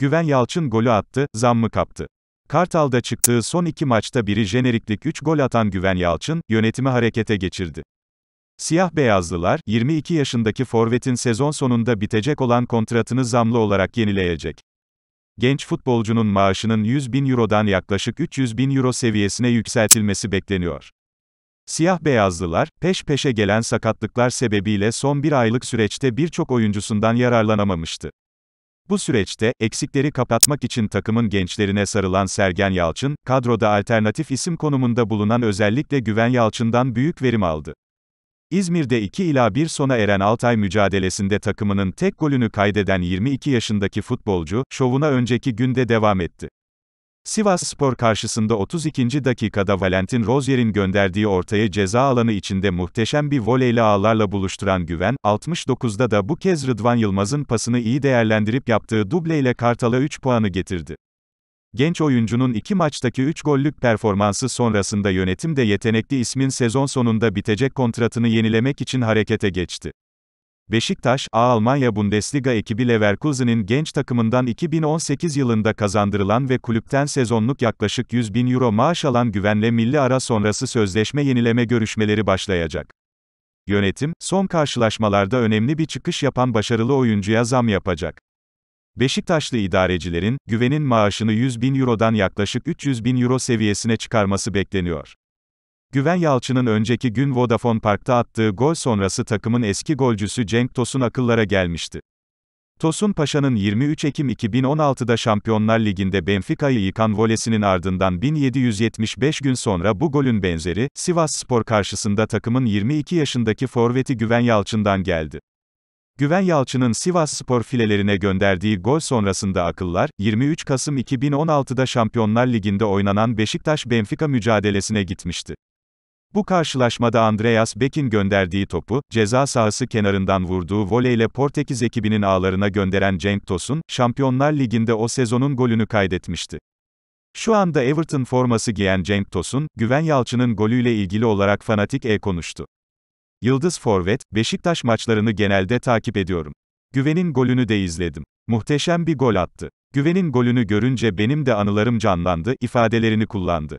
Güven Yalçın golü attı, zammı kaptı. Kartal'da çıktığı son iki maçta biri jeneriklik 3 gol atan Güven Yalçın, yönetimi harekete geçirdi. Siyah beyazlılar, 22 yaşındaki forvetin sezon sonunda bitecek olan kontratını zamlı olarak yenileyecek. Genç futbolcunun maaşının 100 bin eurodan yaklaşık 300 bin euro seviyesine yükseltilmesi bekleniyor. Siyah beyazlılar, peş peşe gelen sakatlıklar sebebiyle son bir aylık süreçte birçok oyuncusundan yararlanamamıştı. Bu süreçte, eksikleri kapatmak için takımın gençlerine sarılan Sergen Yalçın, kadroda alternatif isim konumunda bulunan özellikle Güven Yalçın'dan büyük verim aldı. İzmir'de 2 ila 1 sona eren Altay mücadelesinde takımının tek golünü kaydeden 22 yaşındaki futbolcu, şovuna önceki günde devam etti. Sivas Spor karşısında 32. dakikada Valentin Rozier'in gönderdiği ortaya ceza alanı içinde muhteşem bir voleyle ağlarla buluşturan Güven, 69'da da bu kez Rıdvan Yılmaz'ın pasını iyi değerlendirip yaptığı dubleyle Kartal'a 3 puanı getirdi. Genç oyuncunun iki maçtaki 3 gollük performansı sonrasında yönetim de yetenekli ismin sezon sonunda bitecek kontratını yenilemek için harekete geçti. Beşiktaş, A Almanya Bundesliga ekibi Leverkusen'in genç takımından 2018 yılında kazandırılan ve kulüpten sezonluk yaklaşık 100 bin euro maaş alan güvenle milli ara sonrası sözleşme yenileme görüşmeleri başlayacak. Yönetim, son karşılaşmalarda önemli bir çıkış yapan başarılı oyuncuya zam yapacak. Beşiktaşlı idarecilerin, güvenin maaşını 100 bin eurodan yaklaşık 300 bin euro seviyesine çıkarması bekleniyor. Güven Yalçın'ın önceki gün Vodafone Park'ta attığı gol sonrası takımın eski golcüsü Cenk Tosun akıllara gelmişti. Tosun Paşa'nın 23 Ekim 2016'da Şampiyonlar Ligi'nde Benfica'yı yıkan volesinin ardından 1775 gün sonra bu golün benzeri, Sivas Spor karşısında takımın 22 yaşındaki forveti Güven Yalçın'dan geldi. Güven Yalçın'ın Sivas Spor filelerine gönderdiği gol sonrasında akıllar, 23 Kasım 2016'da Şampiyonlar Ligi'nde oynanan Beşiktaş-Benfica mücadelesine gitmişti. Bu karşılaşmada Andreas Beck'in gönderdiği topu, ceza sahası kenarından vurduğu voleyle Portekiz ekibinin ağlarına gönderen Cenk Tosun, Şampiyonlar Ligi'nde o sezonun golünü kaydetmişti. Şu anda Everton forması giyen Cenk Tosun, Güven Yalçın'ın golüyle ilgili olarak fanatik e konuştu. Yıldız Forvet, Beşiktaş maçlarını genelde takip ediyorum. Güven'in golünü de izledim. Muhteşem bir gol attı. Güven'in golünü görünce benim de anılarım canlandı, ifadelerini kullandı.